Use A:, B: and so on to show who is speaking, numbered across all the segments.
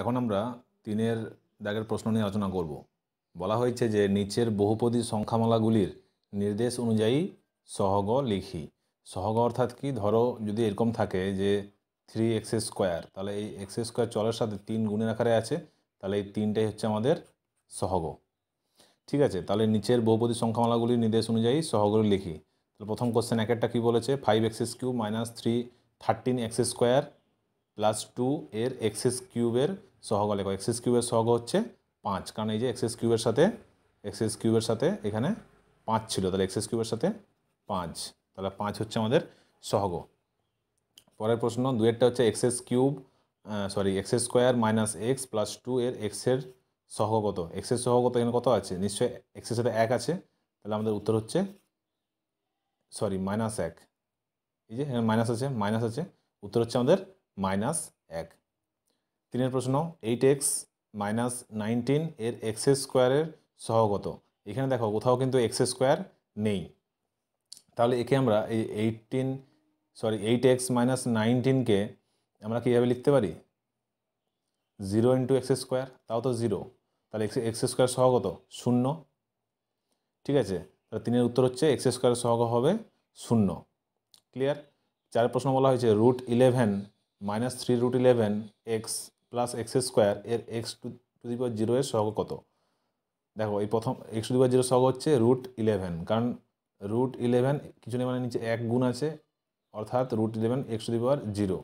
A: এখন আমরা তিনের দাগের প্রশ্ন নিয়ে আলোচনা করব বলা হয়েছে যে নিচের বহুপদী সংখ্যামালাগুলির নির্দেশ অনুযায়ী সহগ লিখি সহগ অর্থাৎ কি ধরো যদি এরকম থাকে যে থ্রি এক্স স্কোয়ার তাহলে এই এক্স স্কোয়ার চলের সাথে তিন গুণের আকারে আছে তাহলে এই তিনটাই হচ্ছে আমাদের সহগ ঠিক আছে তাহলে নিচের বহুপদী সংখ্যামালাগুলির নির্দেশ অনুযায়ী সহগগুলি লিখি তাহলে প্রথম কোশ্চেন এক একটা কী বলেছে five x cube minus three thirteen x square plus two এর এক্সেস কিউবের সহগ লেখো এক্সেস কিউবের সহগ হচ্ছে পাঁচ কারণ এই যে এক্সেস কিউবের সাথে এক্সেস কিউবের সাথে এখানে পাঁচ ছিল তাহলে এক্সেস কিউবের সাথে পাঁচ তাহলে পাঁচ হচ্ছে আমাদের সহগ পরের প্রশ্ন দুয়েরটা হচ্ছে x's cube sorry x's square minus x plus two এর এক্সের সহগ কত এক্সের সহগ কত এখানে কত আছে নিশ্চয়ই এক্সের সাথে এক আছে তাহলে আমাদের উত্তর হচ্ছে সরি মাইনাস এক এই যে এখানে মাইনাস আছে মাইনাস আছে উত্তর হচ্ছে আমাদের মাইনাস এক তিনের প্রশ্ন এইট এক্স মাইনাস নাইনটিন এর এক্স স্কোয়ারের সহগত এখানে দেখো কোথাও কিন্তু এক্স স্কোয়ার নেই তাহলে একে আমরা এই eighteen sorry eight x minus নাইনটিনকে আমরা কীভাবে লিখতে পারি জিরো ইন্টু এক্স স্কোয়ার তাও তো জিরো তাহলে এক্স এক্স স্কোয়ার সহগত শূন্য ঠিক আছে তাহলে তিনের উত্তর হচ্ছে এক্স স্কোয়ার সহগ হবে শূন্য ক্লিয়ার চার প্রশ্ন বলা হয়েছে root eleven minus three root eleven x plus x square এর x to to the power zero এর সহগ কত দেখো এই প্রথম x to the power zero সহগ হচ্ছে রুট ইলেভেন কারণ রুট ইলেভেন কিছু নেই মানে নিচে এক গুণ আছে অর্থাৎ root eleven x to the power zero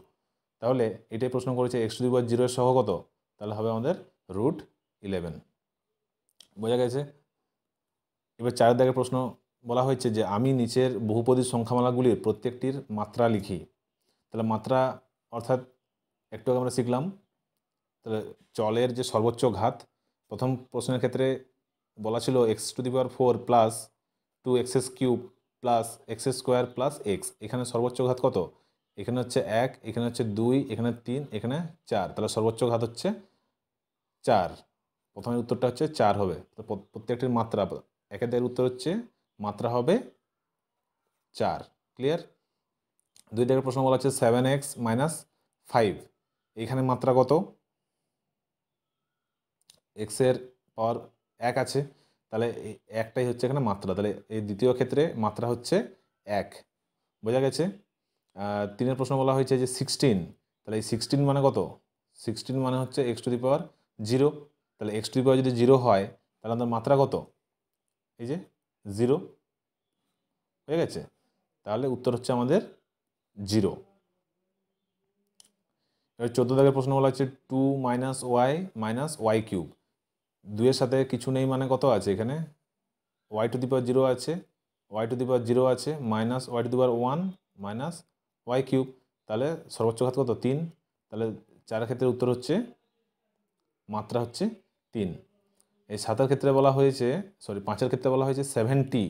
A: তাহলে এটাই প্রশ্ন করেছে x to the power zero এর সহ কত তাহলে হবে আমাদের রুট ইলেভেন বোঝা গেছে এবার চার দাগের প্রশ্ন বলা হয়েছে যে আমি নিচের বহুপদী সংখ্যামালাগুলির প্রত্যেকটির মাত্রা লিখি তাহলে মাত্রা অর্থাৎ একটু আমরা শিখলাম তাহলে চলের যে সর্বোচ্চ ঘাত প্রথম প্রশ্নের ক্ষেত্রে বলা ছিল x to the power four plus two x's cube plus x square plus x এখানে সর্বোচ্চ ঘাত কত এখানে হচ্ছে এক এখানে হচ্ছে দুই এখানে তিন এখানে চার তাহলে সর্বোচ্চ ঘাত হচ্ছে চার প্রথমের উত্তরটা হচ্ছে চার হবে তো প্রত্যেকটির মাত্রা একের উত্তর হচ্ছে মাত্রা হবে চার ক্লিয়ার দুই দাগের প্রশ্ন বলা হচ্ছে সেভেন এক্স মাইনাস ফাইভ এখানে মাত্রা কত এক্সের পাওয়ার এক আছে তাহলে একটাই হচ্ছে এখানে মাত্রা তাহলে এই দ্বিতীয় ক্ষেত্রে মাত্রা হচ্ছে এক বোঝা গেছে তিনের প্রশ্ন বলা হয়েছে যে সিক্সটিন তাহলে এই সিক্সটিন মানে কত সিক্সটিন মানে হচ্ছে x to the power zero তাহলে এক্স টু দি পাওয়ার যদি জিরো হয় তাহলে আমাদের মাত্রা কত এই যে জিরো হয়ে গেছে তাহলে উত্তর হচ্ছে আমাদের জিরো এবার চোদ্দো দাগের প্রশ্ন বলা হচ্ছে two minus y minus y cube দুইয়ের সাথে কিছু নেই মানে কত আছে এখানে y to the power zero আছে y to the power zero আছে minus y to the power one minus y cube তাহলে সর্বোচ্চ ঘাত কত তিন তাহলে চার ক্ষেত্রে উত্তর হচ্ছে মাত্রা হচ্ছে তিন এই সাতের ক্ষেত্রে বলা হয়েছে সরি পাঁচের ক্ষেত্রে বলা হয়েছে সেভেন টি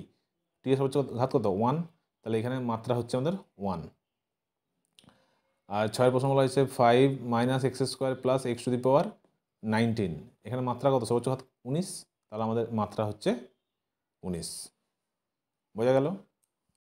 A: টি সর্বোচ্চ ঘাত কত ওয়ান তাহলে এখানে মাত্রা হচ্ছে আমাদের ওয়ান আর ছয়ের বলা হচ্ছে five minus x square plus x to the power nineteen এখানে মাত্রা কত সর্বোচ্চ হাত উনিশ তাহলে আমাদের মাত্রা হচ্ছে উনিশ বোঝা গেল